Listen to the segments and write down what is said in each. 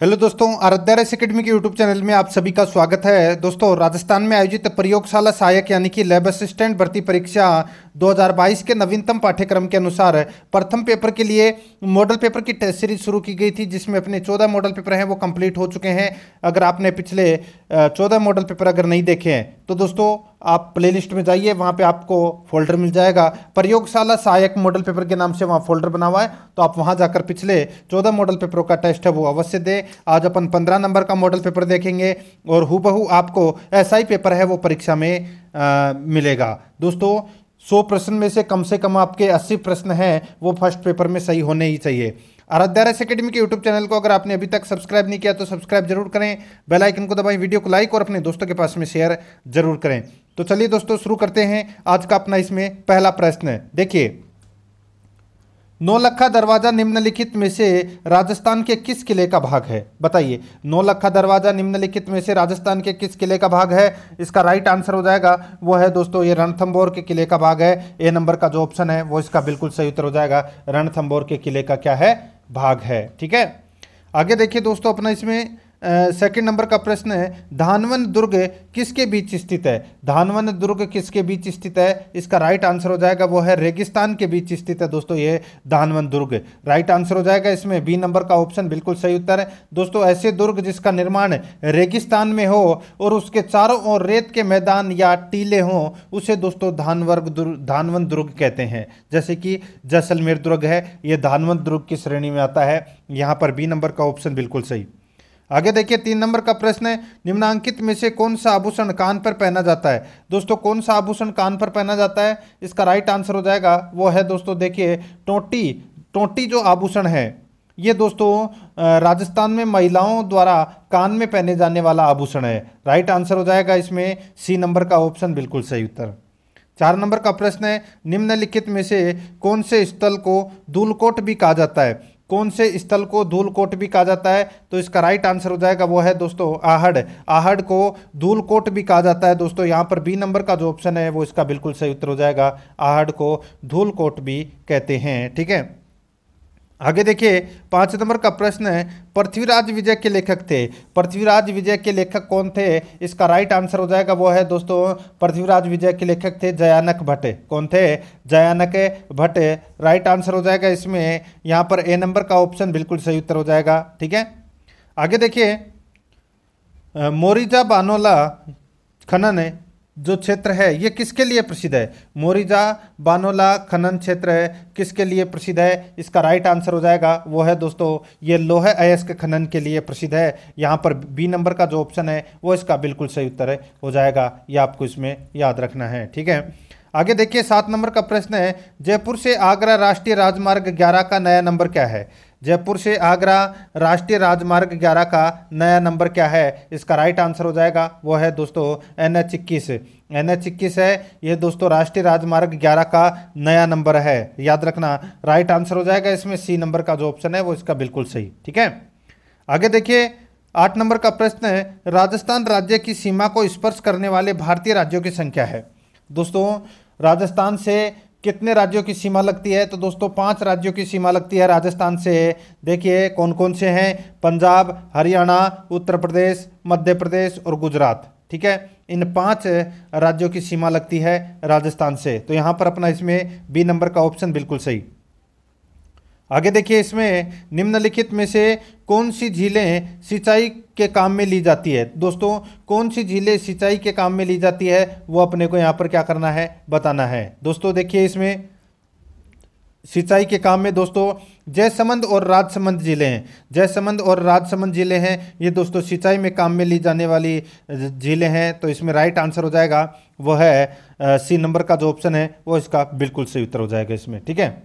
hello दोस्तों Aaradhya race academy के YouTube channel में आप सभी का स्वागत है दोस्तों राजस्थान में आयोजित प्रयोगशाला सहायक यानी कि लैब असिस्टेंट भर्ती परीक्षा 2022 के नवीनतम पाठ्यक्रम के अनुसार प्रथम पेपर के लिए मॉडल पेपर की टेस्ट सीरीज शुरू की गई थी जिसमें अपने 14 मॉडल पेपर हैं वो कंप्लीट हो चुके हैं अगर आपने पिछले चौदह मॉडल पेपर अगर नहीं देखे हैं तो दोस्तों आप प्लेलिस्ट में जाइए वहाँ पे आपको फोल्डर मिल जाएगा प्रयोगशाला सहायक मॉडल पेपर के नाम से वहाँ फोल्डर बना हुआ है तो आप वहाँ जाकर पिछले चौदह मॉडल पेपरों का टेस्ट है वो अवश्य दें आज अपन पंद्रह नंबर का मॉडल पेपर देखेंगे और हु आपको ऐसा ही पेपर है वो परीक्षा में आ, मिलेगा दोस्तों सौ प्रश्न में से कम से कम आपके अस्सी प्रश्न हैं वो फर्स्ट पेपर में सही होने ही चाहिए आराध्या अकेडमी के यूट्यूब चैनल को अगर आपने अभी तक सब्सक्राइब नहीं किया तो सब्सक्राइब जरूर करें बेल आइकन को दबाएं वीडियो को लाइक और अपने दोस्तों के पास में शेयर जरूर करें तो चलिए दोस्तों शुरू करते हैं आज का अपना इसमें पहला प्रश्न देखिए नौलखा दरवाजा निम्नलिखित में से राजस्थान के किस किले का भाग है बताइए नौलखा दरवाजा निम्नलिखित में से राजस्थान के किस किले का भाग है इसका राइट आंसर हो जाएगा वो है दोस्तों ये रणथम्बोर के किले का भाग है ए नंबर का जो ऑप्शन है वो इसका बिल्कुल सही उत्तर हो जाएगा रणथम्बोर के किले का क्या है भाग है ठीक है आगे देखिए दोस्तों अपना इसमें सेकंड नंबर का प्रश्न है धानवन दुर्ग किसके बीच स्थित है धानवन दुर्ग किसके बीच स्थित है इसका राइट आंसर हो जाएगा वो है रेगिस्तान के बीच स्थित है दोस्तों ये धानवन दुर्ग राइट आंसर हो जाएगा इसमें बी नंबर का ऑप्शन बिल्कुल सही उत्तर है दोस्तों ऐसे दुर्ग जिसका निर्माण रेगिस्तान में हो और उसके चारों ओर रेत के मैदान या टीले हों उसे दोस्तों धानवर्ग दुर्ग धानवन दुर्ग कहते हैं जैसे कि जैसलमेर दुर्ग है ये धानवन दुर्ग की श्रेणी में आता है यहाँ पर बी नंबर का ऑप्शन बिल्कुल सही आगे देखिए तीन नंबर का प्रश्न है निम्नांकित में से कौन सा आभूषण कान पर पहना जाता है दोस्तों कौन सा आभूषण कान पर पहना जाता है इसका राइट आंसर हो जाएगा वो है दोस्तों देखिए टोटी टोटी जो आभूषण है ये दोस्तों राजस्थान में महिलाओं द्वारा कान में पहने जाने वाला आभूषण है राइट आंसर हो जाएगा इसमें सी नंबर का ऑप्शन बिल्कुल सही उत्तर चार नंबर का प्रश्न है निम्नलिखित में से कौन से स्थल को दूलकोट भी कहा जाता है कौन से स्थल को धूलकोट भी कहा जाता है तो इसका राइट आंसर हो जाएगा वो है दोस्तों आहड़ आहड़ को धूलकोट भी कहा जाता है दोस्तों यहाँ पर बी नंबर का जो ऑप्शन है वो इसका बिल्कुल सही उत्तर हो जाएगा आहड़ को धूलकोट भी कहते हैं ठीक है आगे देखिए पाँच नंबर का प्रश्न है पृथ्वीराज विजय के लेखक थे पृथ्वीराज विजय के लेखक कौन थे इसका राइट आंसर हो जाएगा वो है दोस्तों पृथ्वीराज विजय के लेखक थे जयानक भट्ट कौन थे जयानक भट्ट राइट आंसर हो जाएगा इसमें यहाँ पर ए नंबर का ऑप्शन बिल्कुल सही उत्तर हो जाएगा ठीक है आगे देखिए मोरिजा बानोला खनन जो क्षेत्र है ये किसके लिए प्रसिद्ध है मोरिजा बानोला खनन क्षेत्र है किसके लिए प्रसिद्ध है इसका राइट आंसर हो जाएगा वो है दोस्तों ये लोहे अयस्क खनन के लिए प्रसिद्ध है यहाँ पर बी नंबर का जो ऑप्शन है वो इसका बिल्कुल सही उत्तर है हो जाएगा ये आपको इसमें याद रखना है ठीक है आगे देखिए सात नंबर का प्रश्न है जयपुर से आगरा राष्ट्रीय राजमार्ग ग्यारह का नया नंबर क्या है जयपुर से आगरा राष्ट्रीय राजमार्ग 11 का नया नंबर क्या है इसका राइट आंसर हो जाएगा वो है दोस्तों एन एच इक्कीस एन एच इक्कीस है ये दोस्तों राष्ट्रीय राजमार्ग 11 का नया नंबर है याद रखना राइट आंसर हो जाएगा इसमें सी नंबर का जो ऑप्शन है वो इसका बिल्कुल सही ठीक है आगे देखिए आठ नंबर का प्रश्न है राजस्थान राज्य की सीमा को स्पर्श करने वाले भारतीय राज्यों की संख्या है दोस्तों राजस्थान से कितने राज्यों की सीमा लगती है तो दोस्तों पांच राज्यों की सीमा लगती है राजस्थान से देखिए कौन कौन से हैं पंजाब हरियाणा उत्तर प्रदेश मध्य प्रदेश और गुजरात ठीक है इन पांच राज्यों की सीमा लगती है राजस्थान से तो यहाँ पर अपना इसमें बी नंबर का ऑप्शन बिल्कुल सही आगे देखिए इसमें निम्नलिखित में से कौन सी झीलें सिंचाई के काम में ली जाती है दोस्तों कौन सी झीलें सिंचाई के काम में ली जाती है वो अपने को यहाँ पर क्या करना है बताना है दोस्तों देखिए इसमें सिंचाई के काम में दोस्तों जयसमंद और राजसमंद ज़िले हैं जयसमंद और राजसमंद ज़िले हैं ये दोस्तों सिंचाई में काम में ली जाने वाली ज़िले हैं तो इसमें राइट आंसर हो जाएगा वह है सी नंबर का जो ऑप्शन है वो इसका बिल्कुल सही उत्तर हो जाएगा इसमें ठीक है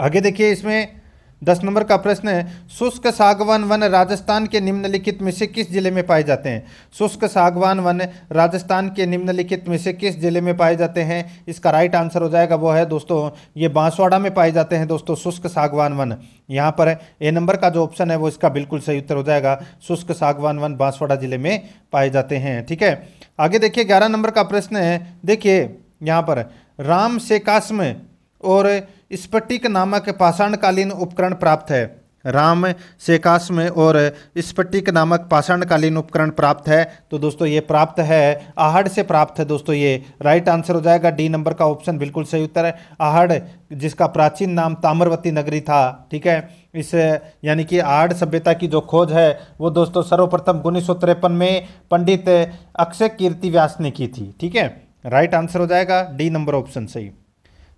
आगे देखिए इसमें दस नंबर का प्रश्न है शुष्क सागवान वन राजस्थान के निम्नलिखित में से किस जिले में पाए जाते हैं शुष्क सागवान वन राजस्थान के निम्नलिखित में से किस जिले में पाए जाते हैं इसका राइट आंसर हो जाएगा वो है दोस्तों ये बांसवाड़ा में पाए जाते हैं दोस्तों शुष्क सागवान वन यहाँ पर ए नंबर का जो ऑप्शन है वो इसका बिल्कुल सही उत्तर हो जाएगा शुष्क सागवान वन बांसवाड़ा जिले में पाए जाते हैं ठीक है आगे देखिए ग्यारह नंबर का प्रश्न है देखिए यहाँ पर राम से और स्पटिक नामक पाषाणकालीन उपकरण प्राप्त है राम सेकाश में और स्पटिक नामक पाषाणकालीन उपकरण प्राप्त है तो दोस्तों ये प्राप्त है आहड़ से प्राप्त है दोस्तों ये राइट आंसर हो जाएगा डी नंबर का ऑप्शन बिल्कुल सही उत्तर है आहड़ जिसका प्राचीन नाम ताम्रवती नगरी था ठीक है इस यानी कि आहड़ सभ्यता की जो खोज है वो दोस्तों सर्वप्रथम उन्नीस में पंडित अक्षय कीर्ति व्यास ने की थी ठीक है राइट आंसर हो जाएगा डी नंबर ऑप्शन सही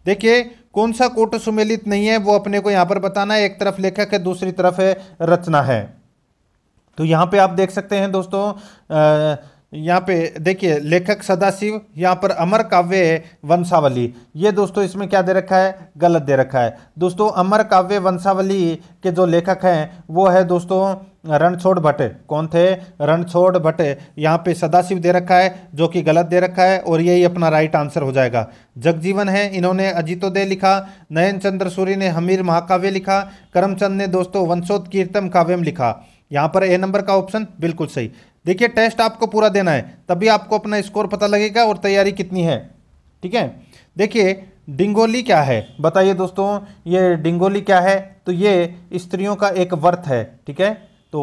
देखिए कौन सा कोट सुमेलित नहीं है वो अपने को यहां पर बताना है एक तरफ लेखक है दूसरी तरफ है रचना है तो यहां पे आप देख सकते हैं दोस्तों आ, यहाँ पे देखिए लेखक सदाशिव यहाँ पर अमर काव्य वंशावली ये दोस्तों इसमें क्या दे रखा है गलत दे रखा है दोस्तों अमर काव्य वंशावली के जो लेखक हैं वो है दोस्तों रणछोड़ भट्ट कौन थे रणछोड़ भट्ट यहाँ पे सदाशिव दे रखा है जो कि गलत दे रखा है और यही अपना राइट आंसर हो जाएगा जगजीवन है इन्होंने अजीतोदय लिखा नयन चंद्र सूरी ने हमीर महाकाव्य लिखा करमचंद ने दोस्तों वंशोत्कीर्तम काव्यम लिखा यहाँ पर ए नंबर का ऑप्शन बिल्कुल सही देखिए टेस्ट आपको पूरा देना है तभी आपको अपना स्कोर पता लगेगा और तैयारी कितनी है ठीक है देखिए डिंगोली क्या है बताइए दोस्तों ये डिंगोली क्या है तो ये स्त्रियों का एक वर्थ है ठीक है तो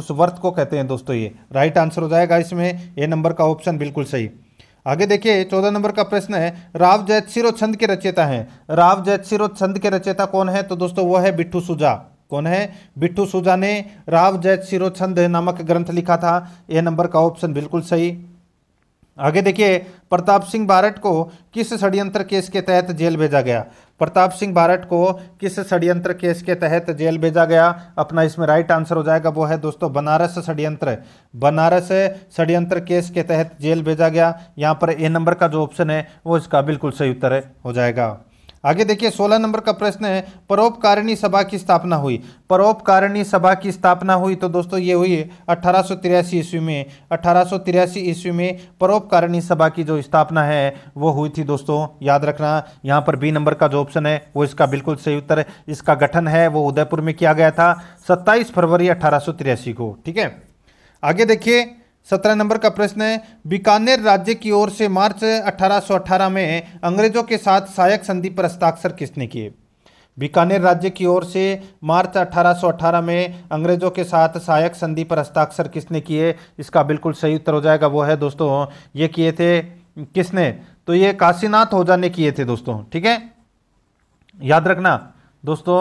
उस वर्थ को कहते हैं दोस्तों ये राइट आंसर हो जाएगा इसमें ए नंबर का ऑप्शन बिल्कुल सही आगे देखिए चौदह नंबर का प्रश्न है राव जैतसिरो छंद के रचेता हैं राव जैतसिरो छंद के रचेता कौन है तो दोस्तों वो है बिट्ठू सुजा कौन है बिट्टू सूजा ने राव जैत सिरोछंद नामक ग्रंथ लिखा था ए नंबर का ऑप्शन बिल्कुल सही आगे देखिए प्रताप सिंह बारट को किस षड्यंत्र केस के तहत जेल भेजा गया प्रताप सिंह बारट को किस षड्यंत्र केस के तहत जेल भेजा गया अपना इसमें राइट आंसर हो जाएगा वो है दोस्तों बनारस षड्यंत्र बनारस षड्यंत्र केस के तहत जेल भेजा गया यहाँ पर ए नंबर का जो ऑप्शन है वो इसका बिल्कुल सही उत्तर हो जाएगा आगे देखिए 16 नंबर का प्रश्न है परोपकारिणी सभा की स्थापना हुई परोपकारिणी सभा की स्थापना हुई तो दोस्तों ये हुई अठारह ईस्वी में अठारह ईस्वी में परोपकारिणी सभा की जो स्थापना है वो हुई थी दोस्तों याद रखना यहाँ पर बी नंबर का जो ऑप्शन है वो इसका बिल्कुल सही उत्तर है इसका गठन है वो उदयपुर में किया गया था सत्ताईस फरवरी अठारह को ठीक है आगे देखिए सत्रह नंबर का प्रश्न है बीकानेर राज्य की ओर से मार्च 1818 में अंग्रेजों के साथ सहायक संधि पर हस्ताक्षर किसने किए बीकानेर राज्य की ओर से मार्च 1818 में अंग्रेजों के साथ सहायक संधि पर हस्ताक्षर किसने किए इसका बिल्कुल सही उत्तर हो जाएगा वो है दोस्तों ये किए थे किसने तो ये काशीनाथ होजा ने किए थे दोस्तों ठीक है याद रखना दोस्तों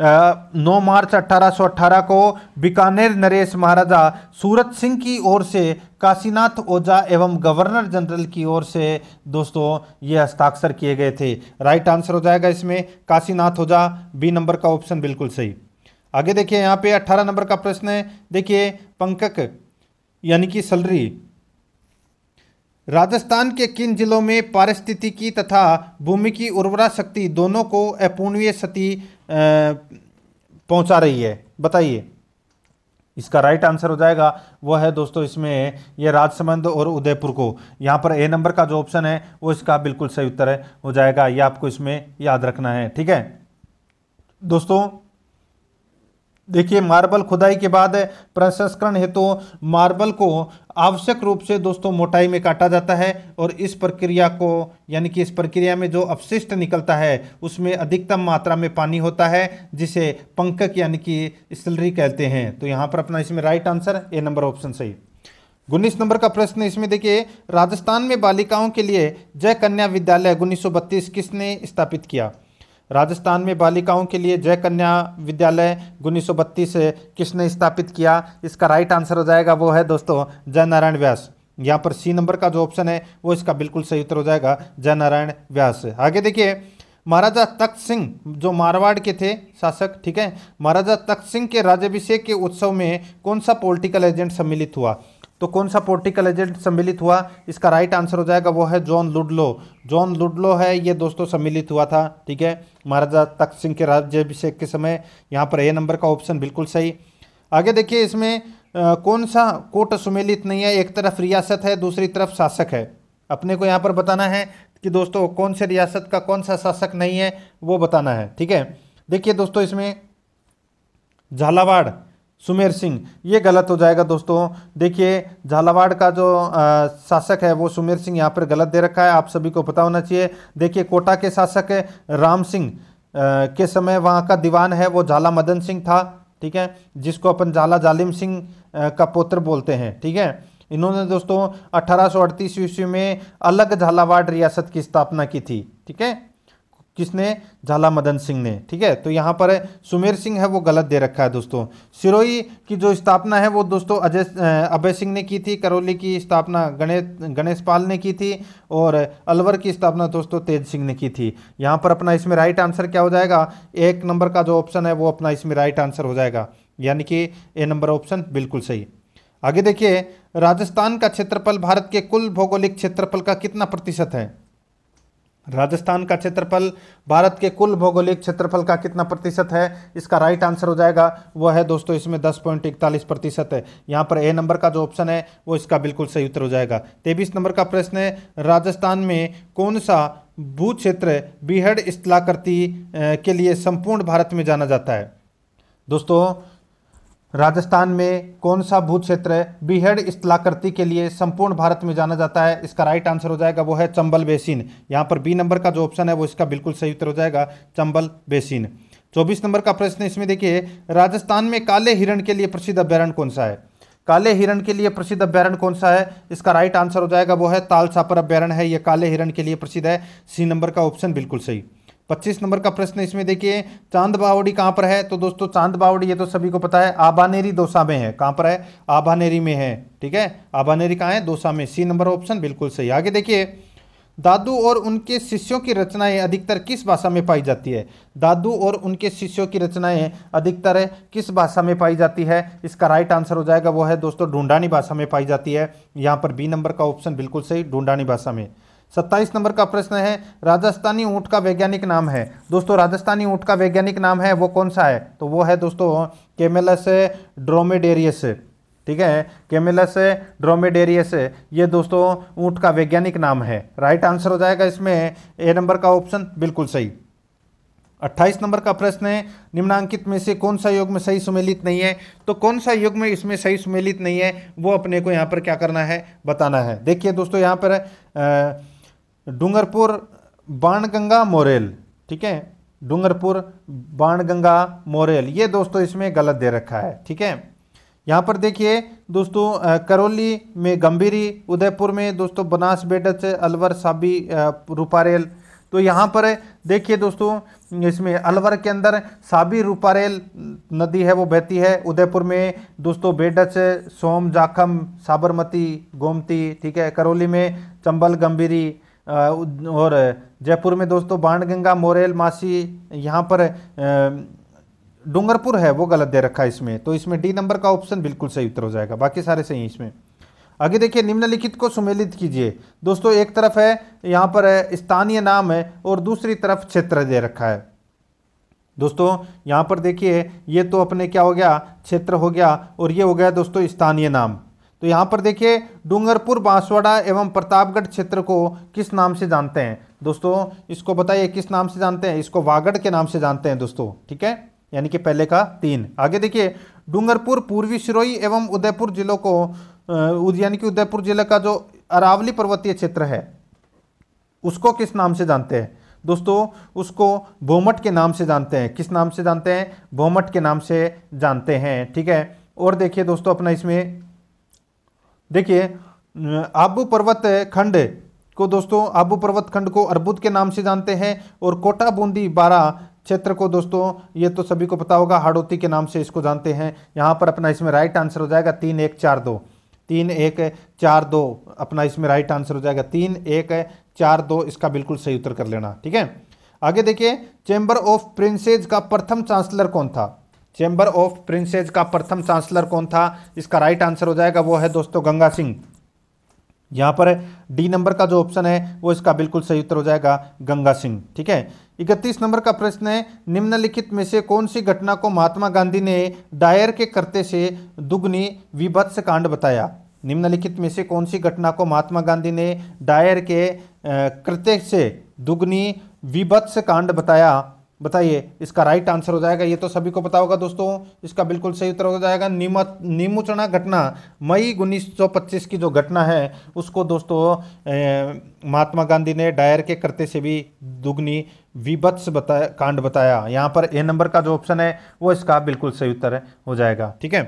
नौ मार्च 1818 को बीकानेर नरेश महाराजा सूरत सिंह की ओर से काशीनाथ ओझा एवं गवर्नर जनरल की ओर से दोस्तों ये हस्ताक्षर किए गए थे राइट आंसर हो जाएगा इसमें काशीनाथ ओझा बी नंबर का ऑप्शन बिल्कुल सही आगे देखिए यहाँ पे 18 नंबर का प्रश्न है देखिए पंकक यानी कि सलरी राजस्थान के किन जिलों में पारिस्थितिकी तथा भूमि की उर्वरा शक्ति दोनों को अपूर्णीय क्षति पहुंचा रही है बताइए इसका राइट आंसर हो जाएगा वो है दोस्तों इसमें यह राजसमंद और उदयपुर को यहाँ पर ए नंबर का जो ऑप्शन है वो इसका बिल्कुल सही उत्तर है हो जाएगा ये आपको इसमें याद रखना है ठीक है दोस्तों देखिए मार्बल खुदाई के बाद प्रसंस्करण हेतु तो मार्बल को आवश्यक रूप से दोस्तों मोटाई में काटा जाता है और इस प्रक्रिया को यानी कि इस प्रक्रिया में जो अपशिष्ट निकलता है उसमें अधिकतम मात्रा में पानी होता है जिसे पंकक यानी कि स्लरी कहते हैं तो यहाँ पर अपना इसमें right answer A number option सही उन्नीस नंबर का प्रश्न इसमें देखिए राजस्थान में बालिकाओं के लिए जय कन्या विद्यालय उन्नीस किसने स्थापित किया राजस्थान में बालिकाओं के लिए जय कन्या विद्यालय उन्नीस किसने स्थापित किया इसका राइट आंसर हो जाएगा वो है दोस्तों जयनारायण व्यास यहाँ पर सी नंबर का जो ऑप्शन है वो इसका बिल्कुल सही उत्तर हो जाएगा जयनारायण व्यास आगे देखिए महाराजा तख्त सिंह जो मारवाड़ के थे शासक ठीक है महाराजा तख्त सिंह के राज्यभिषेक के उत्सव में कौन सा पॉलिटिकल एजेंट सम्मिलित हुआ तो कौन सा पोर्टिकल एजेंट सम्मिलित हुआ इसका राइट आंसर हो जाएगा वो है जॉन लुडलो जॉन लुडलो है ये दोस्तों सम्मिलित हुआ था ठीक है महाराजा तख्त सिंह के राज्याभिषेक के समय यहाँ पर ए नंबर का ऑप्शन बिल्कुल सही आगे देखिए इसमें आ, कौन सा कोट सुमिलित नहीं है एक तरफ रियासत है दूसरी तरफ शासक है अपने को यहाँ पर बताना है कि दोस्तों कौन से रियासत का कौन सा शासक नहीं है वो बताना है ठीक है देखिए दोस्तों इसमें झालावाड़ सुमेर सिंह ये गलत हो जाएगा दोस्तों देखिए झालावाड़ का जो आ, शासक है वो सुमेर सिंह यहाँ पर गलत दे रखा है आप सभी को पता होना चाहिए देखिए कोटा के शासक राम सिंह के समय वहाँ का दीवान है वो झाला मदन सिंह था ठीक है जिसको अपन झाला जालिम सिंह का पुत्र बोलते हैं ठीक है इन्होंने दोस्तों अठारह ईस्वी में अलग झालावाड़ रियासत की स्थापना की थी ठीक है किसने झाला मदन सिंह ने ठीक है तो यहाँ पर सुमेर सिंह है वो गलत दे रखा है दोस्तों सिरोही की जो स्थापना है वो दोस्तों अजय अभय सिंह ने की थी करौली की स्थापना गणेश गणेश पाल ने की थी और अलवर की स्थापना दोस्तों तेज सिंह ने की थी यहाँ पर अपना इसमें राइट आंसर क्या हो जाएगा एक नंबर का जो ऑप्शन है वो अपना इसमें राइट आंसर हो जाएगा यानी कि ए नंबर ऑप्शन बिल्कुल सही आगे देखिए राजस्थान का क्षेत्रफल भारत के कुल भौगोलिक क्षेत्रफल का कितना प्रतिशत है राजस्थान का क्षेत्रफल भारत के कुल भौगोलिक क्षेत्रफल का कितना प्रतिशत है इसका राइट आंसर हो जाएगा वह है दोस्तों इसमें दस पॉइंट इकतालीस प्रतिशत है यहाँ पर ए नंबर का जो ऑप्शन है वो इसका बिल्कुल सही उत्तर हो जाएगा तेईस नंबर का प्रश्न है राजस्थान में कौन सा भू क्षेत्र बीहड़ स्थलाकृति के लिए संपूर्ण भारत में जाना जाता है दोस्तों राजस्थान में कौन सा भू क्षेत्र बीहड़ स्थलाकृति के लिए संपूर्ण भारत में जाना जाता है इसका राइट आंसर हो जाएगा वो है चंबल बेसिन यहाँ पर बी नंबर का जो ऑप्शन है वो इसका बिल्कुल सही उत्तर हो जाएगा चंबल बेसिन चौबीस नंबर का प्रश्न इसमें देखिए राजस्थान में काले हिरण के लिए प्रसिद्ध अभ्यारण्य कौन सा है काले हिरण के लिए प्रसिद्ध अभ्यारण्य कौन सा है इसका राइट आंसर हो जाएगा वो है ताल छापर अभ्यारण है ये काले हिरण के लिए प्रसिद्ध है सी नंबर का ऑप्शन बिल्कुल सही पच्चीस नंबर का प्रश्न इसमें देखिए चांद बावड़ी कहाँ पर है तो दोस्तों चांद बावड़ी ये तो सभी को पता है आबानेरी दोसा में है कहाँ पर है आबानेरी में है ठीक है आबानेरी कहाँ है दोसा में सी नंबर ऑप्शन बिल्कुल सही आगे देखिए दादू और उनके शिष्यों की रचनाएं अधिकतर किस भाषा में पाई जाती है दादू और उनके शिष्यों की रचनाएं अधिकतर किस भाषा में पाई जाती है इसका राइट आंसर हो जाएगा वो है दोस्तों ढूंढानी भाषा में पाई जाती है यहाँ पर बी नंबर का ऑप्शन बिल्कुल सही ढूंढानी भाषा में सत्ताईस नंबर का प्रश्न है राजस्थानी ऊँट का वैज्ञानिक नाम है दोस्तों राजस्थानी ऊँट का वैज्ञानिक नाम है वो कौन सा है तो वो है दोस्तों केमेलस ड्रोमेडेरियस ठीक है केमेलस ड्रोमेडेरियस ये दोस्तों ऊँट का वैज्ञानिक नाम है राइट आंसर हो जाएगा इसमें ए नंबर का ऑप्शन बिल्कुल सही अट्ठाईस नंबर का प्रश्न है निम्नांकित में से कौन सा युग में सही सुमेलित नहीं है तो कौन सा युग में इसमें सही सुमेलित नहीं है वो अपने को यहाँ पर क्या करना है बताना है देखिए दोस्तों यहाँ पर आ, डूंगरपुर बाणगंगा मोरेल ठीक है डूंगरपुर बाणगंगा मोरेल ये दोस्तों इसमें गलत दे रखा है ठीक है यहाँ पर देखिए दोस्तों करौली में गंभीरी उदयपुर में दोस्तों बनास बेडच अलवर साबी रूपारेल तो यहाँ पर देखिए दोस्तों इसमें अलवर के अंदर साबी रूपारेल नदी है वो बहती है उदयपुर में दोस्तों बेडच सोम जाखम साबरमती गोमती ठीक है करौली में चंबल गंभीरी और जयपुर में दोस्तों बाणगंगा मोरेल मासी यहाँ पर डूंगरपुर है वो गलत दे रखा है इसमें तो इसमें डी नंबर का ऑप्शन बिल्कुल सही उत्तर हो जाएगा बाकी सारे सही हैं इसमें आगे देखिए निम्नलिखित को सुमेलित कीजिए दोस्तों एक तरफ है यहाँ पर स्थानीय नाम है और दूसरी तरफ क्षेत्र दे रखा है दोस्तों यहाँ पर देखिए ये तो अपने क्या हो गया क्षेत्र हो गया और ये हो गया दोस्तों स्थानीय नाम तो यहाँ पर देखिए डूंगरपुर बांसवाड़ा एवं प्रतापगढ़ क्षेत्र को किस नाम से जानते हैं दोस्तों इसको बताइए किस नाम से जानते हैं इसको वागड़ के नाम से जानते हैं दोस्तों ठीक है यानी कि पहले का तीन आगे देखिए डूंगरपुर पूर्वी सिरोही एवं उदयपुर जिलों को यानी कि उदयपुर जिले का जो अरावली पर्वतीय क्षेत्र है उसको किस नाम से जानते हैं दोस्तों उसको भोमट के नाम से जानते हैं किस नाम से जानते हैं भोमट के नाम से जानते हैं ठीक है और देखिए दोस्तों अपना इसमें देखिए आबू पर्वत खंड को दोस्तों आबू पर्वत खंड को अर्बुद के नाम से जानते हैं और कोटा बूंदी बारा क्षेत्र को दोस्तों ये तो सभी को पता होगा हाड़ोती के नाम से इसको जानते हैं यहाँ पर अपना इसमें राइट आंसर हो जाएगा तीन एक चार दो तीन एक चार दो अपना इसमें राइट आंसर हो जाएगा तीन एक चार दो इसका बिल्कुल सही उत्तर कर लेना ठीक है आगे देखिए चैम्बर ऑफ प्रिंसेज का प्रथम चांसलर कौन था चैम्बर ऑफ प्रिंसेज का प्रथम चांसलर कौन था इसका राइट आंसर हो जाएगा वो है दोस्तों गंगा सिंह यहाँ पर डी नंबर का जो ऑप्शन है वो इसका बिल्कुल सही उत्तर हो जाएगा गंगा सिंह ठीक है इकतीस नंबर का प्रश्न है निम्नलिखित में से कौन सी घटना को महात्मा गांधी ने डायर के करते से दुगनी विभत्स कांड बताया निम्नलिखित में से कौन सी घटना को महात्मा गांधी ने डायर के कृत्य से दुगनी विभत्स कांड बताया बताइए इसका राइट आंसर हो जाएगा ये तो सभी को पता होगा दोस्तों इसका बिल्कुल सही उत्तर हो जाएगा निमत निमुचना घटना मई 1925 की जो घटना है उसको दोस्तों महात्मा गांधी ने डायर के करते से भी दुगनी विभत्स बताया कांड बताया यहाँ पर ए नंबर का जो ऑप्शन है वो इसका बिल्कुल सही उत्तर हो जाएगा ठीक है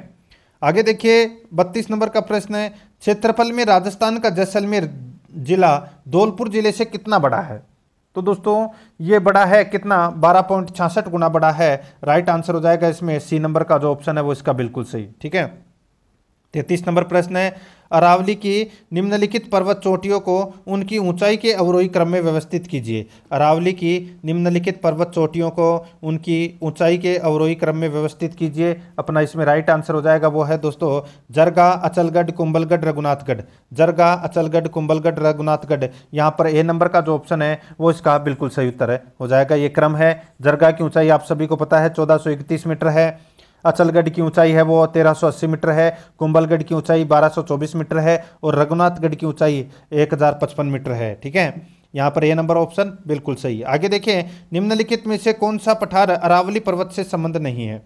आगे देखिए बत्तीस नंबर का प्रश्न है क्षेत्रफल में राजस्थान का जैसलमेर जिला धौलपुर जिले से कितना बड़ा है तो दोस्तों ये बड़ा है कितना बारह पॉइंट छियासठ गुना बड़ा है राइट आंसर हो जाएगा इसमें सी नंबर का जो ऑप्शन है वो इसका बिल्कुल सही ठीक है तैतीस नंबर प्रश्न है अरावली की निम्नलिखित पर्वत चोटियों को उनकी ऊंचाई के अवरोही क्रम में व्यवस्थित कीजिए अरावली की निम्नलिखित पर्वत चोटियों को उनकी ऊंचाई के अवरोही क्रम में व्यवस्थित कीजिए अपना इसमें राइट आंसर हो जाएगा वो है दोस्तों जरगा अचलगढ़ कुंबलगढ़ रघुनाथगढ़ जरगा अचलगढ़ कुंबलगढ़ रघुनाथगढ़ यहाँ पर ए नंबर का जो ऑप्शन है वो इसका बिल्कुल सही उत्तर है हो जाएगा ये क्रम है जरगा की ऊँचाई आप सभी को पता है चौदह मीटर है अचलगढ़ की ऊंचाई है वो 1380 मीटर है कुंभलगढ़ की ऊंचाई 1224 मीटर है और रघुनाथगढ़ की ऊंचाई 1055 मीटर है ठीक है यहाँ पर ए नंबर ऑप्शन बिल्कुल सही है आगे देखें निम्नलिखित में से कौन सा पठार अरावली पर्वत से संबंध नहीं है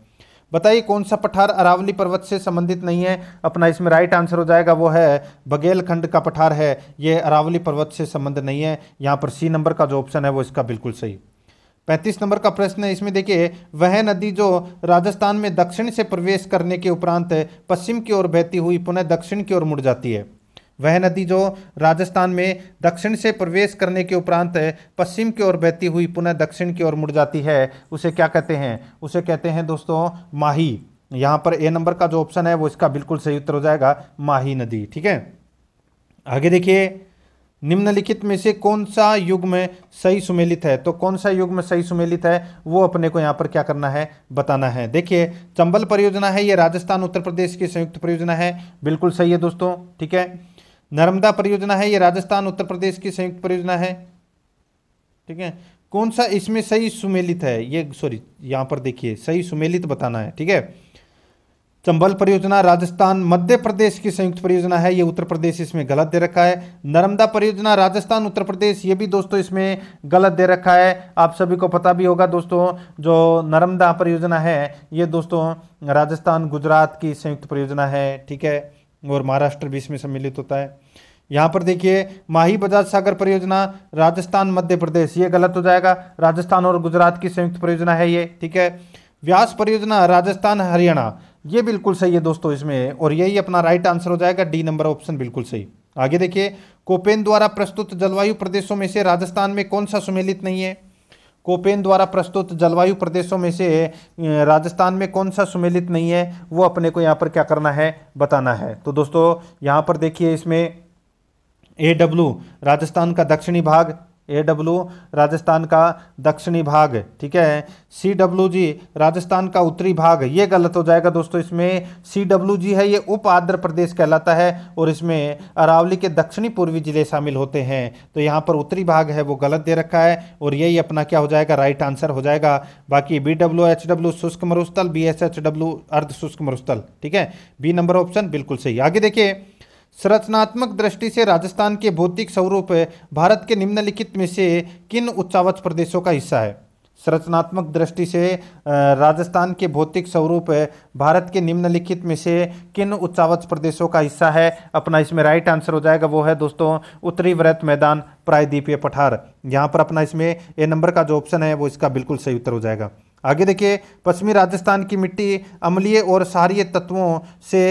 बताइए कौन सा पठार अरावली पर्वत से संबंधित नहीं है अपना इसमें राइट आंसर हो जाएगा वो है बघेलखंड का पठार है ये अरावली पर्वत से संबंध नहीं है यहाँ पर सी नंबर का जो ऑप्शन है वो इसका बिल्कुल सही पैंतीस नंबर का प्रश्न है इसमें देखिए वह नदी जो राजस्थान में दक्षिण से प्रवेश करने के उपरांत पश्चिम की ओर बहती हुई पुनः दक्षिण की ओर मुड़ जाती है वह नदी जो राजस्थान में दक्षिण से प्रवेश करने के उपरांत पश्चिम की ओर बहती हुई पुनः दक्षिण की ओर मुड़ जाती है उसे क्या कहते हैं उसे कहते हैं दोस्तों माही यहाँ पर ए नंबर का जो ऑप्शन है वो इसका बिल्कुल सही उत्तर हो जाएगा माही नदी ठीक है आगे देखिए निम्नलिखित में से कौन सा युग में सही सुमेलित है तो कौन सा युग में सही सुमेलित है वो अपने को यहाँ पर क्या करना है बताना है देखिए चंबल परियोजना है ये राजस्थान उत्तर प्रदेश की संयुक्त परियोजना है बिल्कुल सही है दोस्तों ठीक है नर्मदा परियोजना है ये राजस्थान उत्तर प्रदेश की संयुक्त परियोजना है ठीक है कौन सा इसमें सही सुमेलित है ये सॉरी यहाँ पर देखिए सही सुमेलित बताना है ठीक है चंबल परियोजना राजस्थान मध्य प्रदेश की संयुक्त परियोजना है ये उत्तर प्रदेश इसमें गलत दे रखा है नर्मदा परियोजना राजस्थान उत्तर प्रदेश ये भी दोस्तों इसमें गलत दे रखा है आप सभी को पता भी होगा दोस्तों जो नर्मदा परियोजना है ये दोस्तों राजस्थान गुजरात की संयुक्त परियोजना है ठीक है और महाराष्ट्र भी इसमें सम्मिलित होता है यहाँ पर देखिए माही बजाज सागर परियोजना राजस्थान मध्य प्रदेश ये गलत हो जाएगा राजस्थान और गुजरात की संयुक्त परियोजना है ये ठीक है व्यास परियोजना राजस्थान हरियाणा ये बिल्कुल सही है दोस्तों इसमें और यही अपना राइट आंसर हो जाएगा डी नंबर ऑप्शन बिल्कुल सही आगे देखिए कोपेन द्वारा प्रस्तुत जलवायु प्रदेशों में से राजस्थान में कौन सा सुमेलित नहीं है कोपेन द्वारा प्रस्तुत जलवायु प्रदेशों में से राजस्थान में कौन सा सुमेलित नहीं है वो अपने को यहाँ पर क्या करना है बताना है तो दोस्तों यहाँ पर देखिए इसमें ए डब्ल्यू राजस्थान का दक्षिणी भाग ए डब्ल्यू राजस्थान का दक्षिणी भाग ठीक है सी डब्ल्यू जी राजस्थान का उत्तरी भाग ये गलत हो जाएगा दोस्तों इसमें सी डब्ल्यू जी है ये उप आंध्र प्रदेश कहलाता है और इसमें अरावली के दक्षिणी पूर्वी जिले शामिल होते हैं तो यहाँ पर उत्तरी भाग है वो गलत दे रखा है और यही अपना क्या हो जाएगा राइट आंसर हो जाएगा बाकी बी डब्ल्यू एच डब्ल्यू शुष्क मरुस्थल बी एस एच डब्ल्यू अर्ध शुष्क मरुस्थल ठीक है बी नंबर ऑप्शन बिल्कुल सही आगे देखिए संरचनात्मक दृष्टि से राजस्थान के भौतिक स्वरूप भारत के निम्नलिखित में से किन उच्चावच प्रदेशों का हिस्सा है संरचनात्मक दृष्टि से राजस्थान के भौतिक स्वरूप भारत के निम्नलिखित में से किन उच्चावच प्रदेशों का हिस्सा है अपना इसमें राइट आंसर हो जाएगा वो है दोस्तों उत्तरी व्रत मैदान प्रायद्वीपीय पठार यहाँ पर अपना इसमें ए नंबर का जो ऑप्शन है वो इसका बिल्कुल सही उत्तर हो जाएगा आगे देखिए पश्चिमी राजस्थान की मिट्टी अम्लीय और सारीय तत्वों से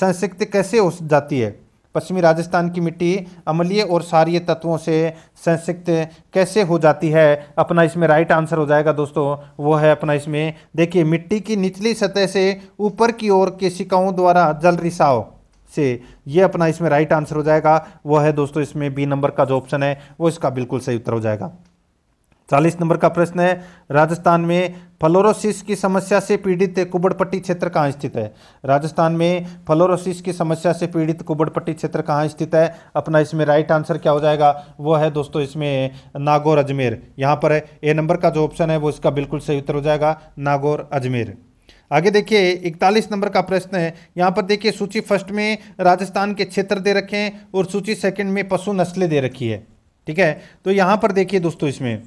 संसिक्त कैसे हो जाती है पश्चिमी राजस्थान की मिट्टी अमलीय और सारीय तत्वों से संसिक्त कैसे हो जाती है अपना इसमें राइट आंसर हो जाएगा दोस्तों वो है अपना इसमें देखिए मिट्टी की निचली सतह से ऊपर की ओर शिकाओं द्वारा जल रिसाव से ये अपना इसमें राइट आंसर हो जाएगा वो है दोस्तों इसमें बी नंबर का जो ऑप्शन है वो इसका बिल्कुल सही उत्तर हो जाएगा चालीस नंबर का प्रश्न है राजस्थान में फलोरोसिस की समस्या से पीड़ित कुबड़पट्टी क्षेत्र कहाँ स्थित है राजस्थान में फलोरोसिस की समस्या से पीड़ित कुबड़पट्टी क्षेत्र कहाँ स्थित है अपना इसमें राइट आंसर क्या हो जाएगा वो है दोस्तों इसमें नागौर अजमेर यहाँ पर ए नंबर का जो ऑप्शन है वो इसका बिल्कुल सही उत्तर हो जाएगा नागौर अजमेर आगे देखिए इकतालीस नंबर का प्रश्न है यहाँ पर देखिए सूची फर्स्ट में राजस्थान के क्षेत्र दे रखे हैं और सूची सेकंड में पशु नस्लें दे रखी है ठीक है तो यहाँ पर देखिए दोस्तों इसमें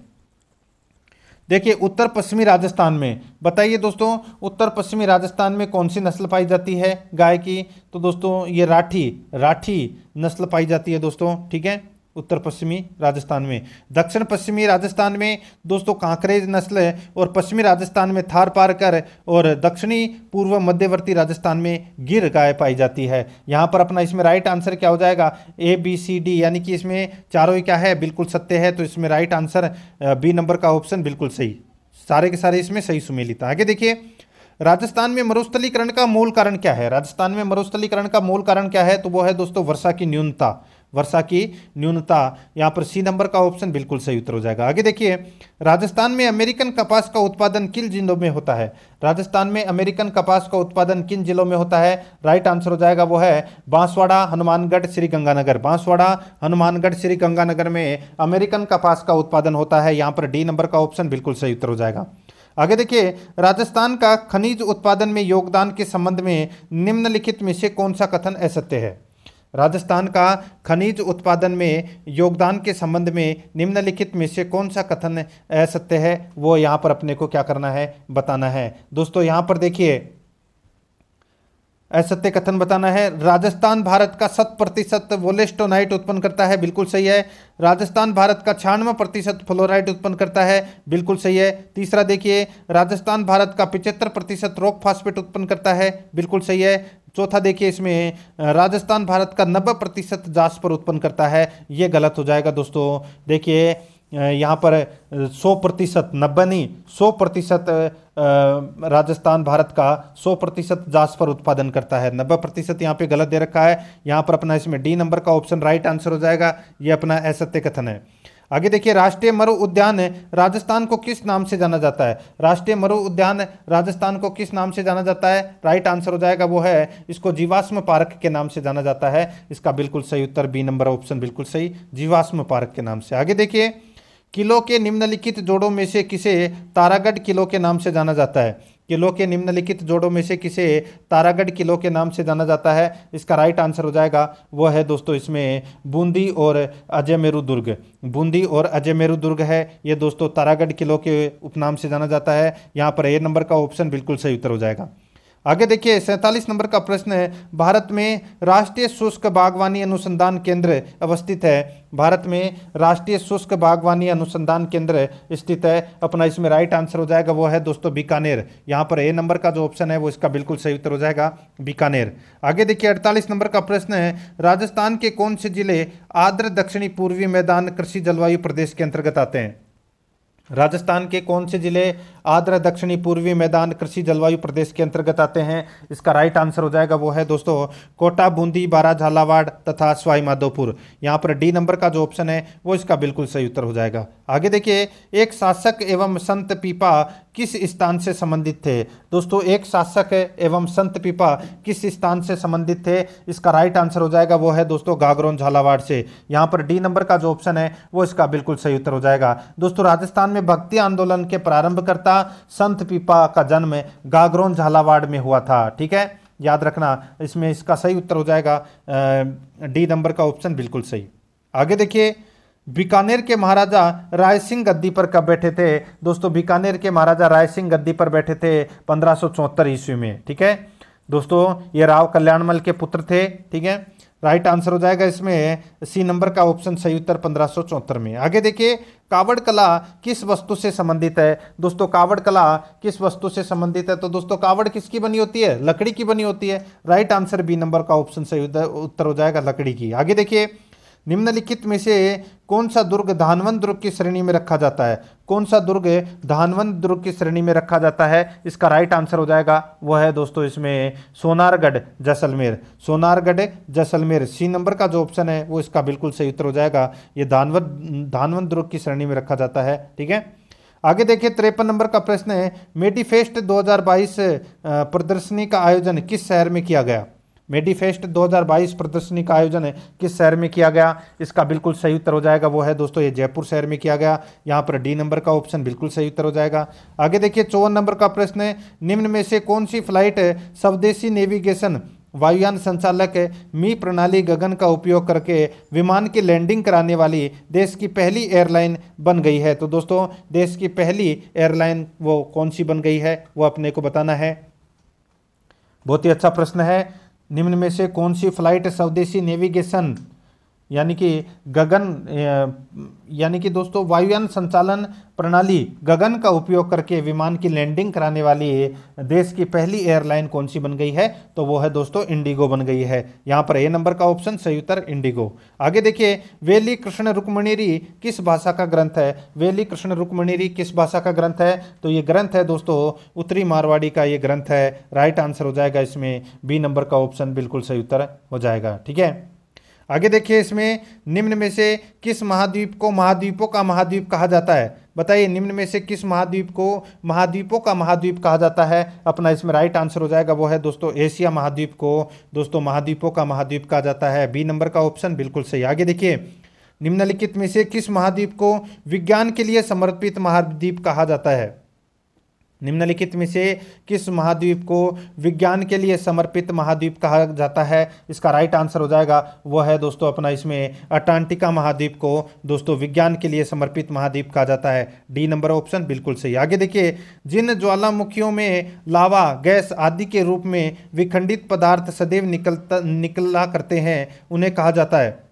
देखिए उत्तर पश्चिमी राजस्थान में बताइए दोस्तों उत्तर पश्चिमी राजस्थान में कौन सी नस्ल पाई जाती है गाय की तो दोस्तों ये राठी राठी नस्ल पाई जाती है दोस्तों ठीक है उत्तर पश्चिमी राजस्थान में दक्षिण पश्चिमी राजस्थान में दोस्तों कांकरेज नस्ल है और पश्चिमी राजस्थान में थार पारकर और दक्षिणी पूर्व मध्यवर्ती राजस्थान में गिर गाय पाई जाती है यहाँ पर अपना इसमें राइट आंसर क्या हो जाएगा ए बी सी डी यानी कि इसमें चारों ही क्या है बिल्कुल सत्य है तो इसमें राइट आंसर बी नंबर का ऑप्शन बिल्कुल सही सारे के सारे इसमें सही सुमेलित आगे देखिए राजस्थान में मरुस्थलीकरण का मूल कारण क्या है राजस्थान में मरुस्थलीकरण का मूल कारण क्या है तो वो है दोस्तों वर्षा की न्यूनता वर्षा की न्यूनता यहाँ पर सी नंबर का ऑप्शन बिल्कुल सही उत्तर हो जाएगा आगे देखिए राजस्थान में अमेरिकन कपास का उत्पादन किन जिलों में होता है राजस्थान में अमेरिकन कपास का उत्पादन किन जिलों में होता है राइट आंसर हो जाएगा वो है बांसवाड़ा हनुमानगढ़ श्री गंगानगर बांसवाड़ा हनुमानगढ़ श्री गंगानगर में अमेरिकन कपास का उत्पादन होता है यहाँ पर डी नंबर का ऑप्शन बिल्कुल सही उत्तर हो जाएगा आगे देखिए राजस्थान का खनिज उत्पादन में योगदान के संबंध में निम्नलिखित में से कौन सा कथन असत्य है राजस्थान का खनिज उत्पादन में योगदान के संबंध में निम्नलिखित में से कौन सा कथन सत्य है वो यहाँ पर अपने को क्या करना है बताना है दोस्तों यहाँ पर देखिए असत्य कथन बताना है राजस्थान भारत का शत प्रतिशत वोलेस्टोनाइट उत्पन्न करता है बिल्कुल सही है राजस्थान भारत का छियानवे प्रतिशत फ्लोराइड उत्पन्न करता है बिल्कुल सही है तीसरा देखिए राजस्थान भारत का पिचहत्तर प्रतिशत रोक फास्फेट उत्पन्न करता है बिल्कुल सही है चौथा देखिए इसमें राजस्थान भारत का नब्बे प्रतिशत जांच पर उत्पन्न करता है ये गलत हो जाएगा दोस्तों देखिए यहाँ पर 100 प्रतिशत नब्बे नहीं सौ प्रतिशत राजस्थान भारत का 100 प्रतिशत जांच पर उत्पादन करता है नब्बे प्रतिशत यहाँ पर गलत दे रखा है यहाँ पर अपना इसमें डी नंबर का ऑप्शन राइट आंसर हो जाएगा ये अपना असत्य कथन है आगे देखिए राष्ट्रीय मरु उद्यान राजस्थान को किस नाम से जाना जाता है राष्ट्रीय मरु उद्यान राजस्थान को किस नाम से जाना जाता है राइट आंसर हो जाएगा वो है इसको जीवाश्म पार्क के नाम से जाना जाता है इसका बिल्कुल सही उत्तर बी नंबर ऑप्शन बिल्कुल सही जीवाश्म पार्क के नाम से आगे देखिए किलो के निम्नलिखित जोड़ों में से किसे तारागढ़ किलो के नाम से जाना जाता है किलों के निम्नलिखित जोड़ों में से किसे तारागढ़ किलों के नाम से जाना जाता है इसका राइट आंसर हो जाएगा वह है दोस्तों इसमें बूंदी और अजय मेरु दुर्ग बूंदी और अजय मेरु दुर्ग है ये दोस्तों तारागढ़ किलों के उपनाम से जाना जाता है यहाँ पर ए नंबर का ऑप्शन बिल्कुल सही उत्तर हो जाएगा आगे देखिए सैंतालीस नंबर का प्रश्न है भारत में राष्ट्रीय शुष्क बागवानी अनुसंधान केंद्र अवस्थित है भारत में राष्ट्रीय शुष्क बागवानी अनुसंधान केंद्र स्थित है अपना इसमें राइट आंसर हो जाएगा वो है दोस्तों बीकानेर यहाँ पर ए नंबर का जो ऑप्शन है वो इसका बिल्कुल सही उत्तर हो जाएगा बीकानेर आगे देखिए अड़तालीस नंबर का प्रश्न है राजस्थान के कौन से जिले आर्द्र दक्षिणी पूर्वी मैदान कृषि जलवायु प्रदेश के अंतर्गत आते हैं राजस्थान के कौन से जिले आद्र दक्षिणी पूर्वी मैदान कृषि जलवायु प्रदेश के अंतर्गत आते हैं इसका राइट आंसर हो जाएगा वो है दोस्तों कोटा बूंदी बारा झालावाड़ तथा स्वाईमाधोपुर यहाँ पर डी नंबर का जो ऑप्शन है वो इसका बिल्कुल सही उत्तर हो जाएगा आगे देखिए एक शासक एवं संत पीपा किस स्थान से संबंधित थे दोस्तों एक शासक एवं संत पीपा किस स्थान से संबंधित थे इसका राइट आंसर हो जाएगा वो है दोस्तों गागरोन झालावाड़ से यहाँ पर डी नंबर का जो ऑप्शन है वो इसका बिल्कुल सही उत्तर हो जाएगा दोस्तों राजस्थान में भक्ति आंदोलन के प्रारंभकर्ता था संत पीपा का जन्म गागरोन झालावाड़ में हुआ था ठीक है याद रखना इसमें इसका सही उत्तर हो जाएगा डी नंबर का ऑप्शन बिल्कुल सही आगे देखिए बीकानेर के महाराजा राय सिंह गद्दी पर कब बैठे थे दोस्तों बीकानेर के महाराजा राय सिंह गद्दी पर बैठे थे पंद्रह ईस्वी में ठीक है दोस्तों ये राव कल्याणमल के पुत्र थे ठीक है राइट आंसर हो जाएगा इसमें सी नंबर का ऑप्शन सही उत्तर पंद्रह में आगे देखिए कावड़ कला किस वस्तु से संबंधित है दोस्तों कावड़ कला किस वस्तु से संबंधित है तो दोस्तों कावड़ किसकी बनी होती है लकड़ी की बनी होती है राइट आंसर बी नंबर का ऑप्शन सही उत्तर हो जाएगा लकड़ी की आगे देखिए निम्नलिखित में से कौन सा दुर्ग धानवन दुर्ग की श्रेणी में रखा जाता है कौन सा दुर्ग धानवन दुर्ग की श्रेणी में रखा जाता है इसका राइट आंसर हो जाएगा वह है दोस्तों इसमें सोनारगढ़ जैसलमेर सोनारगढ़ जैसलमेर सी नंबर का जो ऑप्शन है वो इसका बिल्कुल सही उत्तर हो जाएगा ये धानवन धानवन दुर्ग की श्रेणी में रखा जाता है ठीक है आगे देखिए तिरपन नंबर का प्रश्न है मेडिफेस्ट दो प्रदर्शनी का आयोजन किस शहर में किया गया मेडिफेस्ट 2022 प्रदर्शनी का आयोजन है किस शहर में किया गया इसका बिल्कुल सही उत्तर हो जाएगा वो है दोस्तों ये जयपुर शहर में किया गया यहाँ पर डी नंबर का ऑप्शन बिल्कुल सही उत्तर हो जाएगा आगे देखिए चौवन नंबर का प्रश्न है निम्न में से कौन सी फ्लाइट है स्वदेशी नेविगेशन वायुयान संचालक मी प्रणाली गगन का उपयोग करके विमान की लैंडिंग कराने वाली देश की पहली एयरलाइन बन गई है तो दोस्तों देश की पहली एयरलाइन वो कौन सी बन गई है वो अपने को बताना है बहुत ही अच्छा प्रश्न है निम्न में से कौन सी फ्लाइट स्वदेशी नेविगेशन यानी कि गगन यानी कि दोस्तों वायुयान संचालन प्रणाली गगन का उपयोग करके विमान की लैंडिंग कराने वाली देश की पहली एयरलाइन कौन सी बन गई है तो वो है दोस्तों इंडिगो बन गई है यहाँ पर ए नंबर का ऑप्शन सही उत्तर इंडिगो आगे देखिए वेली कृष्ण रुक्मणिरी किस भाषा का ग्रंथ है वेली कृष्ण रुक्मणिरी किस भाषा का ग्रंथ है तो ये ग्रंथ है दोस्तों उत्तरी मारवाड़ी का ये ग्रंथ है राइट आंसर हो जाएगा इसमें बी नंबर का ऑप्शन बिल्कुल सही उत्तर हो जाएगा ठीक है आगे देखिए इसमें निम्न में से किस महाद्वीप को महाद्वीपों का महाद्वीप कहा जाता है बताइए निम्न में से किस महाद्वीप को महाद्वीपों का महाद्वीप कहा जाता है अपना इसमें राइट आंसर हो जाएगा वो है दोस्तों एशिया महाद्वीप को दोस्तों महाद्वीपों का महाद्वीप कहा जाता है बी नंबर का ऑप्शन बिल्कुल सही आगे देखिए निम्नलिखित में से किस महाद्वीप को विज्ञान के लिए समर्पित महाद्वीप कहा जाता है निम्नलिखित में से किस महाद्वीप को विज्ञान के लिए समर्पित महाद्वीप कहा जाता है इसका राइट आंसर हो जाएगा वो है दोस्तों अपना इसमें अटांटिका महाद्वीप को दोस्तों विज्ञान के लिए समर्पित महाद्वीप कहा जाता है डी नंबर ऑप्शन बिल्कुल सही आगे देखिए जिन ज्वालामुखियों में लावा गैस आदि के रूप में विखंडित पदार्थ सदैव निकलता निकला करते हैं उन्हें कहा जाता है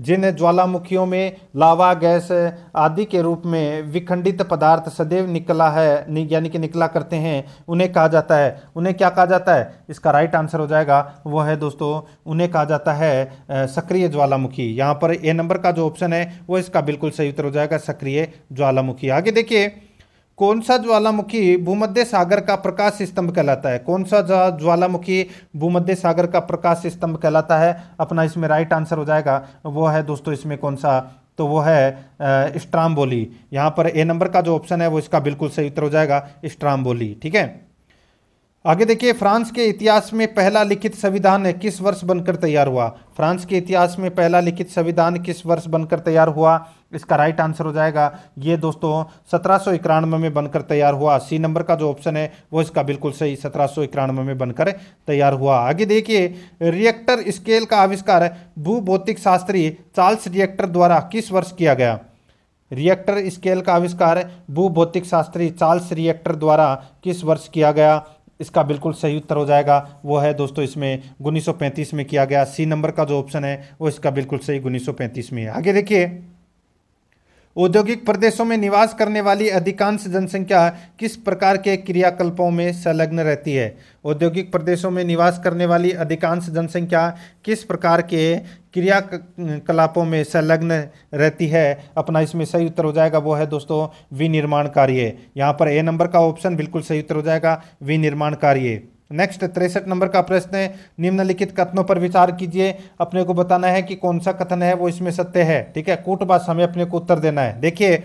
जिन ज्वालामुखियों में लावा गैस आदि के रूप में विखंडित पदार्थ सदैव निकला है यानी कि निकला करते हैं उन्हें कहा जाता है उन्हें क्या कहा जाता है इसका राइट आंसर हो जाएगा वो है दोस्तों उन्हें कहा जाता है सक्रिय ज्वालामुखी यहाँ पर ए नंबर का जो ऑप्शन है वो इसका बिल्कुल सही उत्तर हो जाएगा सक्रिय ज्वालामुखी आगे देखिए कौन सा ज्वालामुखी भूमध्य सागर का प्रकाश स्तंभ कहलाता है कौन सा ज्वालामुखी भूमध्य सागर का प्रकाश स्तंभ कहलाता है अपना इसमें राइट आंसर हो जाएगा वो है दोस्तों इसमें कौन सा तो वो है स्ट्राम्बोली यहाँ पर ए नंबर का जो ऑप्शन है वो इसका बिल्कुल सही उत्तर हो जाएगा स्ट्राम्बोली ठीक है आगे देखिए फ्रांस के इतिहास में पहला लिखित संविधान किस वर्ष बनकर तैयार हुआ फ्रांस के इतिहास में पहला लिखित संविधान किस वर्ष बनकर तैयार हुआ इसका राइट आंसर हो जाएगा ये दोस्तों सत्रह में बनकर तैयार हुआ सी नंबर का जो ऑप्शन है वो इसका बिल्कुल सही सत्रह में बनकर तैयार हुआ आगे देखिए रिएक्टर स्केल का आविष्कार भूभौतिक शास्त्री चार्ल्स रिएक्टर द्वारा किस वर्ष किया गया रिएक्टर स्केल का आविष्कार भूभौतिक शास्त्री चार्ल्स रिएक्टर द्वारा किस वर्ष किया गया इसका बिल्कुल सही उत्तर हो जाएगा वो है दोस्तों इसमें उन्नीस में किया गया सी नंबर का जो ऑप्शन है वो इसका बिल्कुल सही उन्नीस में है आगे देखिए औद्योगिक प्रदेशों में निवास करने वाली अधिकांश जनसंख्या किस प्रकार के क्रियाकल्पों में संलग्न रहती है औद्योगिक प्रदेशों में निवास करने वाली अधिकांश जनसंख्या किस प्रकार के क्रियाकलापों में संलग्न रहती है अपना इसमें सही उत्तर हो जाएगा वो है दोस्तों विनिर्माण कार्य यहाँ पर ए नंबर का ऑप्शन बिल्कुल सही उत्तर हो जाएगा विनिर्माण कार्य नेक्स्ट तिरसठ नंबर का प्रश्न है निम्नलिखित कथनों पर विचार कीजिए अपने को बताना है कि कौन सा कथन है वो इसमें सत्य है ठीक है कूट भाषा हमें अपने को उत्तर देना है देखिए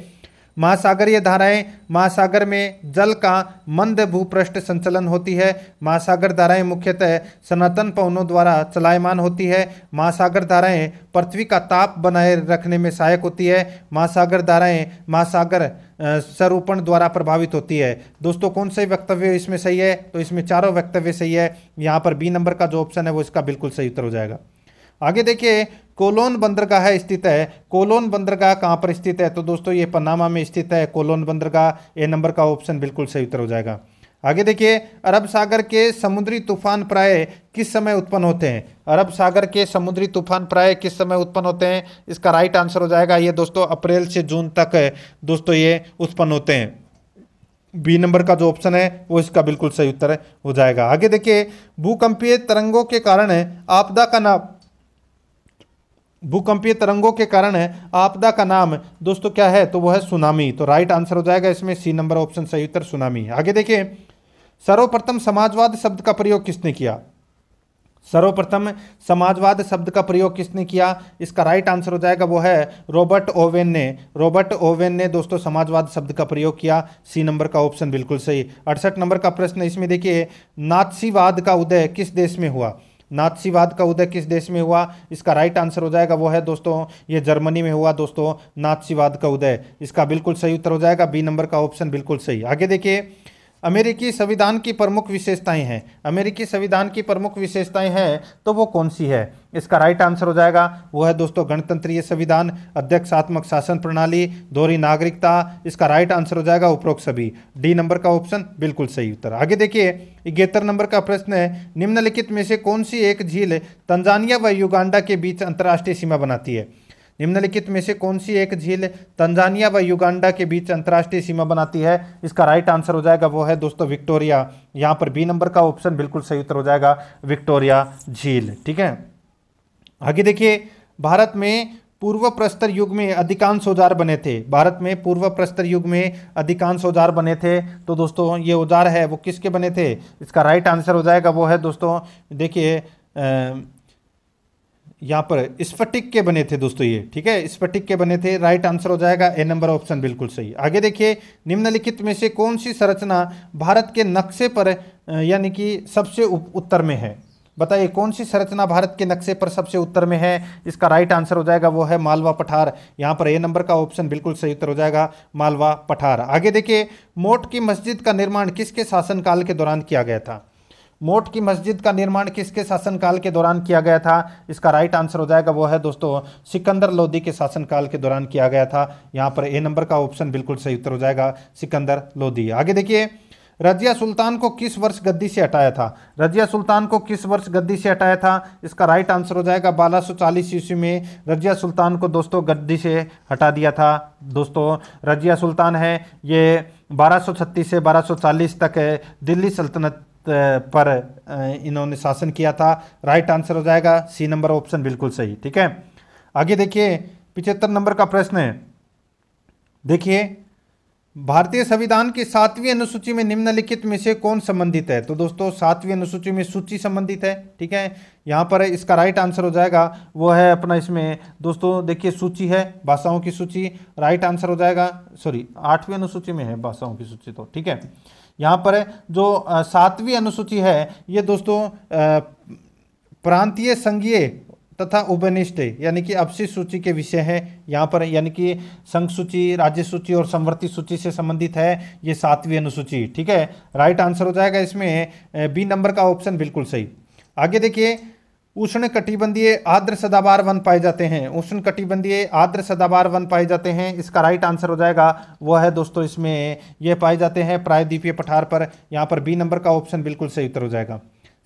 महासागरीय धाराएं महासागर में जल का मंद भूपृष्ठ संचलन होती है महासागर धाराएं मुख्यतः सनातन पवनों द्वारा चलायमान होती है महासागर धाराएं पृथ्वी का ताप बनाए रखने में सहायक होती है महासागर धाराएं महासागर सरूपण द्वारा प्रभावित होती है दोस्तों कौन सा वक्तव्य इसमें सही है तो इसमें चारों वक्तव्य सही है यहाँ पर बी नंबर का जो ऑप्शन है वो इसका बिल्कुल सही उत्तर हो जाएगा आगे देखिए कोलोन बंदरगाह है स्थित है कोलोन बंदरगाह कहाँ पर स्थित है तो दोस्तों ये पनामा में स्थित है कोलोन बंदरगाह ए नंबर का ऑप्शन बिल्कुल सही उत्तर हो जाएगा आगे देखिए अरब सागर के समुद्री तूफान प्राय किस समय उत्पन्न होते हैं अरब सागर के समुद्री तूफान प्राय किस समय उत्पन्न होते हैं इसका राइट आंसर हो जाएगा ये दोस्तों अप्रैल से जून तक दोस्तों ये उत्पन्न होते हैं बी नंबर का जो ऑप्शन है वो इसका बिल्कुल सही उत्तर हो जाएगा आगे देखिए भूकंपीय तरंगों के कारण आपदा का नाम भूकंपीय तरंगों के कारण है आपदा का नाम दोस्तों क्या है तो वह है सुनामी तो राइट आंसर हो जाएगा इसमें सी नंबर ऑप्शन सही उत्तर सुनामी आगे देखिए सर्वप्रथम समाजवाद शब्द का प्रयोग किसने किया सर्वप्रथम समाजवाद शब्द का प्रयोग किसने किया इसका राइट आंसर हो जाएगा वो है रॉबर्ट ओवेन ने रॉबर्ट ओवेन ने दोस्तों समाजवाद शब्द का प्रयोग किया सी नंबर का ऑप्शन बिल्कुल सही अड़सठ नंबर का प्रश्न इसमें देखिए नाथसीवाद का उदय किस देश में हुआ नाथसीवाद का उदय किस देश में हुआ इसका राइट आंसर हो जाएगा वो है दोस्तों ये जर्मनी में हुआ दोस्तों नाथसीवाद का उदय इसका बिल्कुल सही उत्तर हो जाएगा बी नंबर का ऑप्शन बिल्कुल सही आगे देखिए अमेरिकी संविधान की प्रमुख विशेषताएं हैं अमेरिकी संविधान की प्रमुख विशेषताएं हैं तो वो कौन सी है इसका राइट आंसर हो जाएगा वो है दोस्तों गणतंत्रीय संविधान अध्यक्षात्मक शासन प्रणाली दोहरी नागरिकता इसका राइट आंसर हो जाएगा उपरोक्त सभी डी नंबर का ऑप्शन बिल्कुल सही उत्तर आगे देखिए इकहत्तर नंबर का प्रश्न है निम्नलिखित में से कौन सी एक झील तंजानिया व युगांडा के बीच अंतर्राष्ट्रीय सीमा बनाती है निम्नलिखित में से कौन सी एक झील तंजानिया व युगांडा के बीच अंतर्राष्ट्रीय सीमा बनाती है इसका राइट आंसर हो जाएगा वो है दोस्तों विक्टोरिया यहाँ पर बी नंबर का ऑप्शन बिल्कुल सही उत्तर हो जाएगा विक्टोरिया झील ठीक है आगे देखिए भारत में पूर्व प्रस्तर युग में अधिकांश औजार बने थे भारत में पूर्व प्रस्तर युग में अधिकांश औजार बने थे तो दोस्तों ये औजार है वो किसके बने थे इसका राइट आंसर हो जाएगा वो है दोस्तों देखिए यहाँ पर स्फटिक के बने थे दोस्तों ये ठीक है स्फटिक के बने थे राइट आंसर हो जाएगा ए नंबर ऑप्शन बिल्कुल सही आगे देखिए निम्नलिखित में से कौन सी संरचना भारत के नक्शे पर यानी कि सबसे उत्तर में है बताइए कौन सी संरचना भारत के नक्शे पर सबसे उत्तर में है इसका राइट आंसर हो जाएगा वो है मालवा पठार यहाँ पर ए नंबर का ऑप्शन बिल्कुल सही उत्तर हो जाएगा मालवा पठार आगे देखिए मोट की मस्जिद का निर्माण किसके शासनकाल के दौरान किया गया था मोट की मस्जिद का निर्माण किसके शासनकाल के दौरान किया गया था इसका राइट आंसर हो जाएगा वो है दोस्तों सिकंदर लोदी के शासनकाल के दौरान किया गया था यहाँ पर ए नंबर का ऑप्शन बिल्कुल सही उत्तर हो जाएगा सिकंदर लोदी आगे देखिए रजिया सुल्तान को किस वर्ष गद्दी से हटाया था रजिया सुल्तान को किस वर्ष गद्दी से हटाया था इसका राइट आंसर हो जाएगा बारह सौ चालीस ईस्वी में रजिया सुल्तान को दोस्तों गद्दी से हटा दिया था दोस्तों रजिया सुल्तान है ये छत्तीस से चालीस तक दिल्ली सल्तनत पर इन्होंने शासन किया था राइट आंसर हो जाएगा सी नंबर ऑप्शन बिल्कुल सही ठीक है आगे देखिए पिछहत्तर नंबर का प्रश्न है देखिए भारतीय संविधान की सातवीं अनुसूची में निम्नलिखित में से कौन संबंधित है तो दोस्तों सातवीं अनुसूची में सूची संबंधित है ठीक है यहाँ पर इसका राइट आंसर हो जाएगा वो है अपना इसमें दोस्तों देखिए सूची है भाषाओं की सूची राइट आंसर हो जाएगा सॉरी आठवीं अनुसूची में है भाषाओं की सूची तो ठीक है यहाँ पर है जो सातवीं अनुसूची है ये दोस्तों प्रांतीय संघीय तथा उपनिष्ठ यानी कि अपशिष सूची के विषय है यहाँ पर यानी कि संघ सूची राज्य सूची और संवर्ती सूची से संबंधित है ये सातवीं अनुसूची ठीक है राइट आंसर हो जाएगा इसमें बी नंबर का ऑप्शन बिल्कुल सही आगे देखिए उष्ण कटिबंधीय आर्द्र सदाबार वन पाए जाते हैं उष्ण कटिबंधीय आद्र सदाबार वन पाए जाते हैं इसका राइट आंसर हो जाएगा वो है दोस्तों इसमें ये पाए जाते हैं प्रायद्वीपीय पठार पर यहाँ पर बी नंबर का ऑप्शन बिल्कुल सही उत्तर हो जाएगा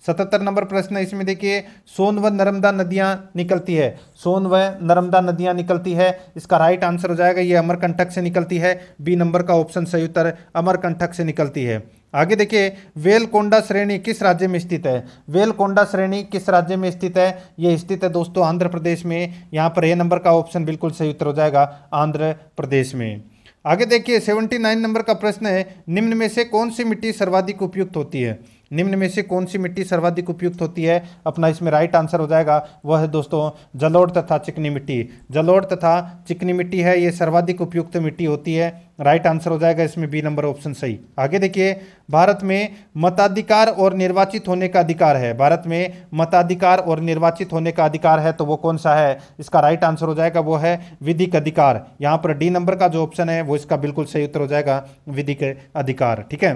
सतहत्तर नंबर प्रश्न इसमें देखिए सोन व नर्मदा नदियाँ निकलती है सोन व नर्मदा नदियाँ निकलती है इसका राइट आंसर हो जाएगा ये अमरकंठक से निकलती है बी नंबर का ऑप्शन सही उत्तर अमरकंठक से निकलती है आगे देखिए वेलकोंडा श्रेणी किस राज्य में स्थित है वेलकोंडा श्रेणी किस राज्य में स्थित है ये स्थित है दोस्तों आंध्र प्रदेश में यहाँ पर ए नंबर का ऑप्शन बिल्कुल सही उत्तर हो जाएगा आंध्र प्रदेश में आगे देखिए सेवेंटी नाइन नंबर का प्रश्न है निम्न में से कौन सी मिट्टी सर्वाधिक उपयुक्त होती है निम्न में से कौन सी मिट्टी सर्वाधिक उपयुक्त होती है अपना इसमें राइट आंसर हो जाएगा वह है दोस्तों जलोड़ तथा चिकनी मिट्टी जलोड़ तथा चिकनी मिट्टी है ये सर्वाधिक उपयुक्त मिट्टी होती है राइट आंसर हो जाएगा इसमें बी नंबर ऑप्शन सही आगे देखिए भारत में मताधिकार और निर्वाचित होने का अधिकार है भारत में मताधिकार और निर्वाचित होने का अधिकार है तो वो कौन सा है इसका राइट आंसर हो जाएगा वो है विधिक अधिकार यहाँ पर डी नंबर का जो ऑप्शन है वो इसका बिल्कुल सही उत्तर हो जाएगा विधिक अधिकार ठीक है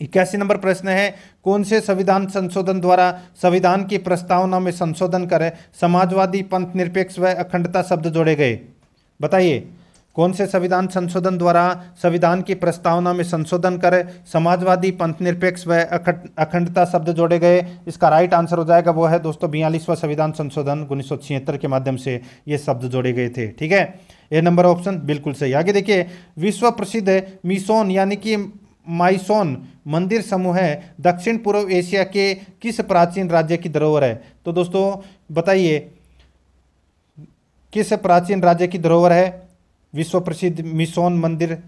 इक्यासी नंबर प्रश्न है कौन से संविधान संशोधन द्वारा संविधान की प्रस्तावना में संशोधन कर समाजवादी पंथ निरपेक्ष व अखंडता शब्द जोड़े गए बताइए कौन से संविधान संशोधन द्वारा संविधान की प्रस्तावना में संशोधन कर समाजवादी पंथ निरपेक्ष व अखंडता शब्द जोड़े गए इसका राइट आंसर हो जाएगा वो है दोस्तों बयालीसवां संविधान संशोधन उन्नीस के माध्यम से ये शब्द जोड़े गए थे ठीक है ए नंबर ऑप्शन बिल्कुल सही आगे देखिए विश्व प्रसिद्ध मिसोन यानी कि माइसोन मंदिर समूह है दक्षिण पूर्व एशिया के किस प्राचीन राज्य की धरोहर है तो दोस्तों बताइए किस प्राचीन राज्य की धरोहर है विश्व प्रसिद्ध मिसोन मंदिर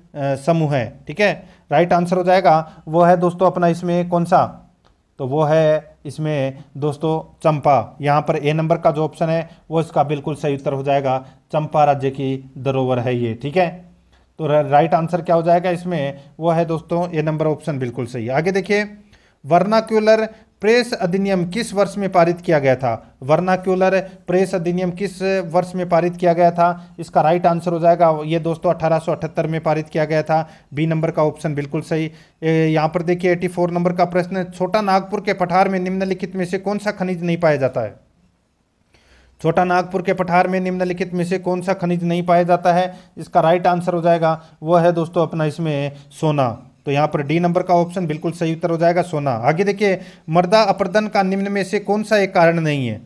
समूह है ठीक है राइट आंसर हो जाएगा वो है दोस्तों अपना इसमें कौन सा तो वो है इसमें दोस्तों चंपा यहाँ पर ए नंबर का जो ऑप्शन है वो इसका बिल्कुल सही उत्तर हो जाएगा चंपा राज्य की धरोहर है ये ठीक है तो राइट आंसर क्या हो जाएगा इसमें वो है दोस्तों ये नंबर ऑप्शन बिल्कुल सही आगे देखिए वर्नाक्यूलर प्रेस अधिनियम किस वर्ष में पारित किया गया था वर्नाक्यूलर प्रेस अधिनियम किस वर्ष में पारित किया गया था इसका राइट आंसर हो जाएगा ये दोस्तों 1878 में पारित किया गया था बी नंबर का ऑप्शन बिल्कुल सही यहाँ पर देखिए 84 नंबर का प्रश्न छोटा नागपुर के पठार में निम्नलिखित में से कौन सा खनिज नहीं पाया जाता है छोटा नागपुर के पठार में निम्नलिखित में से कौन सा खनिज नहीं पाया जाता है इसका राइट आंसर हो जाएगा वो है दोस्तों अपना इसमें सोना तो यहाँ पर डी नंबर का ऑप्शन बिल्कुल सही उत्तर हो जाएगा सोना आगे देखिए मर्दा अपर्दन का निम्न में से कौन सा एक कारण नहीं है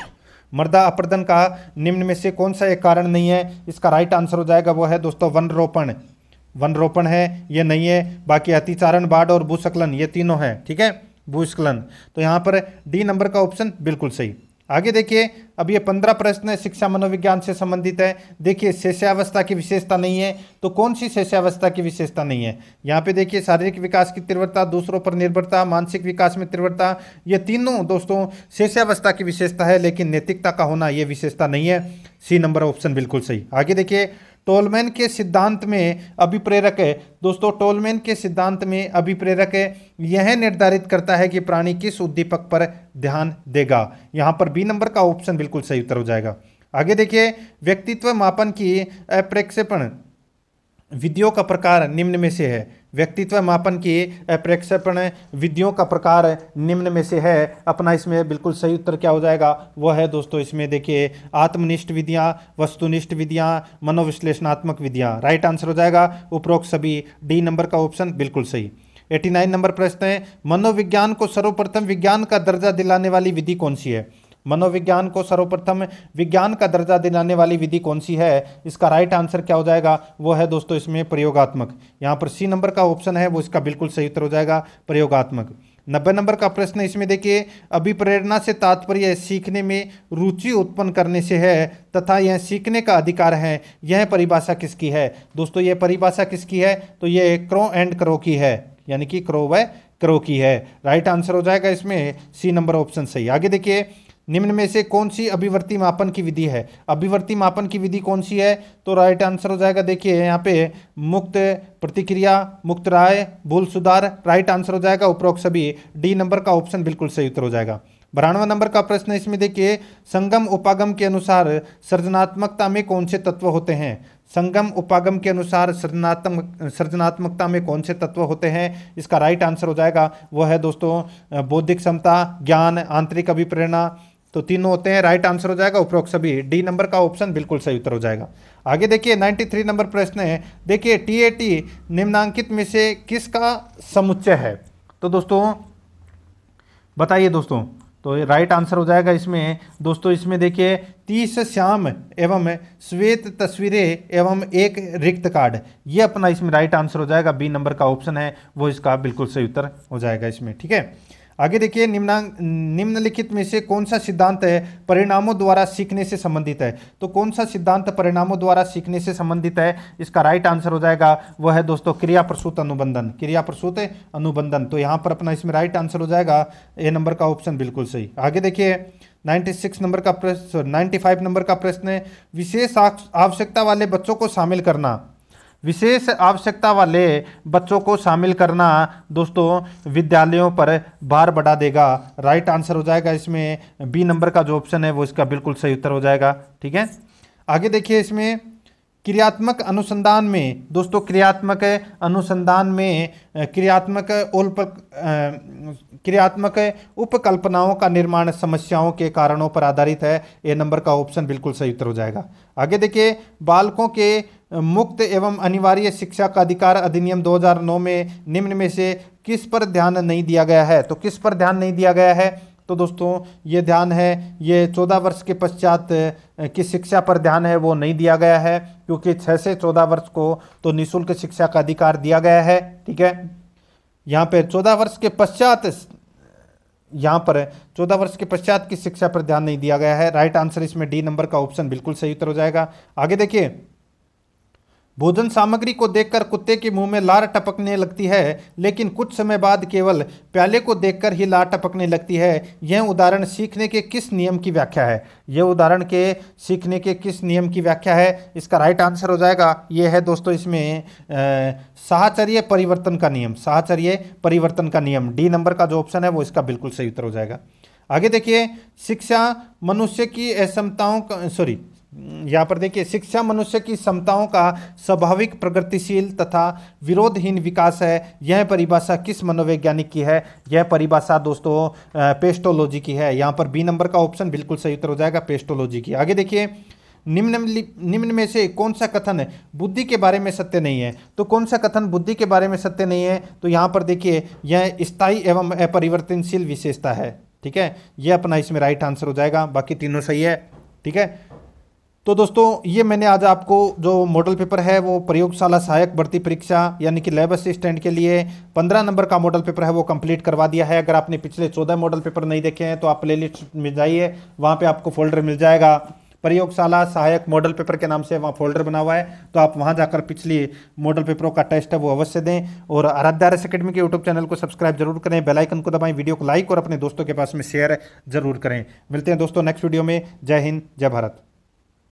मर्दा अपर्दन का निम्न में से कौन सा एक कारण नहीं है इसका राइट आंसर हो जाएगा वो है दोस्तों वन रोपण वन रोपण है ये नहीं है बाकी अतिचारण बाढ़ और भूस्खलन ये तीनों है ठीक है भूस्खलन तो यहाँ पर डी नंबर का ऑप्शन बिल्कुल सही आगे देखिए अब ये पंद्रह प्रश्न शिक्षा मनोविज्ञान से संबंधित है देखिए शेष्यावस्था की विशेषता नहीं है तो कौन सी शेष्यावस्था की विशेषता नहीं है यहाँ पे देखिए शारीरिक विकास की तीव्रता दूसरों पर निर्भरता मानसिक विकास में तीव्रता ये तीनों दोस्तों शेष्यावस्था की विशेषता है लेकिन नैतिकता का होना ये विशेषता नहीं है सी नंबर ऑप्शन बिल्कुल सही आगे देखिए टोलमैन के सिद्धांत में अभिप्रेरक है दोस्तों टोलमैन के सिद्धांत में अभिप्रेरक है यह निर्धारित करता है कि प्राणी किस उद्दीपक पर ध्यान देगा यहाँ पर बी नंबर का ऑप्शन बिल्कुल सही उत्तर हो जाएगा आगे देखिए व्यक्तित्व मापन की अप्रक्षेपण विधियों का प्रकार निम्न में से है व्यक्तित्व मापन की प्रक्षेपण विधियों का प्रकार निम्न में से है अपना इसमें बिल्कुल सही उत्तर क्या हो जाएगा वह है दोस्तों इसमें देखिए आत्मनिष्ठ विधियाँ वस्तुनिष्ठ विधियाँ मनोविश्लेषणात्मक विधियाँ राइट आंसर हो जाएगा उपरोक्त सभी डी नंबर का ऑप्शन बिल्कुल सही 89 नंबर प्रश्न है मनोविज्ञान को सर्वप्रथम विज्ञान का दर्जा दिलाने वाली विधि कौन सी है मनोविज्ञान को सर्वप्रथम विज्ञान का दर्जा दिलाने वाली विधि कौन सी है इसका राइट आंसर क्या हो जाएगा वो है दोस्तों इसमें प्रयोगात्मक यहाँ पर सी नंबर का ऑप्शन है वो इसका बिल्कुल सही उत्तर हो जाएगा प्रयोगात्मक नब्बे नंबर का प्रश्न इसमें देखिए अभिप्रेरणा से तात्पर्य सीखने में रुचि उत्पन्न करने से है तथा यह सीखने का अधिकार है यह परिभाषा किसकी है दोस्तों यह परिभाषा किसकी है तो यह क्रो एंड क्रो की है यानी कि क्रो व क्रो की है राइट आंसर हो जाएगा इसमें सी नंबर ऑप्शन सही आगे देखिए निम्न में से कौन सी अभिवर्ती मापन की विधि है अभिवर्ती मापन की विधि कौन सी है तो राइट आंसर हो जाएगा देखिए यहाँ पे मुक्त प्रतिक्रिया मुक्त राय भूल सुधार राइट आंसर हो जाएगा उपरोक्त सभी डी नंबर का ऑप्शन बिल्कुल सही उत्तर हो जाएगा बारानवा नंबर का प्रश्न इसमें देखिए संगम उपागम के अनुसार सृजनात्मकता में कौन से तत्व होते हैं संगम उपागम के अनुसार सृजनात्मक सृजनात्मकता में कौन से तत्व होते हैं इसका राइट आंसर हो जाएगा वो है दोस्तों बौद्धिक क्षमता ज्ञान आंतरिक अभिप्रेरणा तो तीनों होते हैं राइट आंसर हो जाएगा उपरोक्त सभी डी नंबर का ऑप्शन बिल्कुल सही उत्तर हो जाएगा आगे देखिए 93 नंबर प्रश्न है देखिए टीएटी निम्नांकित में से किसका समुच्चय है तो दोस्तों बताइए दोस्तों तो राइट आंसर हो जाएगा इसमें दोस्तों इसमें देखिए तीस श्याम एवं श्वेत तस्वीरें एवं एक रिक्त कार्ड ये अपना इसमें राइट आंसर हो जाएगा बी नंबर का ऑप्शन है वो इसका बिल्कुल सही उत्तर हो जाएगा इसमें ठीक है आगे देखिए निम्ना निम्नलिखित में से कौन सा सिद्धांत है परिणामों द्वारा सीखने से संबंधित है तो कौन सा सिद्धांत परिणामों द्वारा सीखने से संबंधित है इसका राइट आंसर हो जाएगा वह है दोस्तों क्रिया प्रसूत अनुबंधन क्रिया प्रसूत अनुबंधन तो यहाँ पर अपना इसमें राइट आंसर हो जाएगा ए नंबर का ऑप्शन बिल्कुल सही आगे देखिए 96 नंबर का प्रश्न सॉरी 95 नंबर का प्रश्न है विशेष आवश्यकता वाले बच्चों को शामिल करना विशेष आवश्यकता वाले बच्चों को शामिल करना दोस्तों विद्यालयों पर भार बढ़ा देगा राइट आंसर हो जाएगा इसमें बी नंबर का जो ऑप्शन है वो इसका बिल्कुल सही उत्तर हो जाएगा ठीक है आगे देखिए इसमें क्रियात्मक अनुसंधान में दोस्तों क्रियात्मक अनुसंधान में क्रियात्मक उल्प क्रियात्मक उपकल्पनाओं का निर्माण समस्याओं के कारणों पर आधारित है ए नंबर का ऑप्शन बिल्कुल सही उत्तर हो जाएगा आगे देखिए बालकों के मुक्त एवं अनिवार्य शिक्षा का अधिकार अधिनियम 2009 में निम्न में से किस पर ध्यान नहीं दिया गया है तो किस पर ध्यान नहीं दिया गया है तो दोस्तों ये ध्यान है ये चौदह वर्ष के पश्चात की शिक्षा पर ध्यान है वो नहीं दिया गया है क्योंकि छः से चौदह वर्ष को तो निःशुल्क शिक्षा का अधिकार दिया गया है ठीक है यहाँ पर चौदह वर्ष के पश्चात यहाँ पर चौदह वर्ष के पश्चात की शिक्षा पर ध्यान नहीं दिया गया है राइट आंसर इसमें डी नंबर का ऑप्शन बिल्कुल सही उत्तर हो जाएगा आगे देखिए भोजन सामग्री को देखकर कुत्ते के मुंह में लार टपकने लगती है लेकिन कुछ समय बाद केवल प्याले को देखकर ही लार टपकने लगती है यह उदाहरण सीखने के किस नियम की व्याख्या है यह उदाहरण के सीखने के किस नियम की व्याख्या है इसका राइट आंसर हो जाएगा यह है दोस्तों इसमें साहचर्य परिवर्तन का नियम साहचर्य परिवर्तन का नियम डी नंबर का जो ऑप्शन है वो इसका बिल्कुल सही उत्तर हो जाएगा आगे देखिए शिक्षा मनुष्य की असमताओं का सॉरी यहाँ पर देखिए शिक्षा मनुष्य की क्षमताओं का स्वाभाविक प्रगतिशील तथा विरोधहीन विकास है यह परिभाषा किस मनोवैज्ञानिक की है यह परिभाषा दोस्तों पेस्टोलॉजी की है यहाँ पर बी नंबर का ऑप्शन बिल्कुल सही उत्तर हो जाएगा पेस्टोलॉजी की आगे देखिए निम्न निम्न में से कौन सा कथन बुद्धि के बारे में सत्य नहीं है तो कौन सा कथन बुद्धि के बारे में सत्य नहीं है तो यहाँ पर देखिए यह स्थायी एवं अपरिवर्तनशील विशेषता है ठीक है यह अपना इसमें राइट आंसर हो जाएगा बाकी तीनों सही है ठीक है तो दोस्तों ये मैंने आज आपको जो मॉडल पेपर है वो प्रयोगशाला सहायक भर्ती परीक्षा यानी कि लैब असिस्टेंट के लिए 15 नंबर का मॉडल पेपर है वो कंप्लीट करवा दिया है अगर आपने पिछले 14 मॉडल पेपर नहीं देखे हैं तो आप प्ले लिस्ट में जाइए वहाँ पे आपको फोल्डर मिल जाएगा प्रयोगशाला सहायक मॉडल पेपर के नाम से वहाँ फोल्डर बना हुआ है तो आप वहाँ जाकर पिछली मॉडल पेपरों का टेस्ट है वो अवश्य दें और आराध्या आरएस अकेडमी के यूट्यूब चैनल को सब्सक्राइब जरूर करें बेलाइकन को दबाएं वीडियो को लाइक और अपने दोस्तों के पास में शेयर जरूर करें मिलते हैं दोस्तों नेक्स्ट वीडियो में जय हिंद जय भारत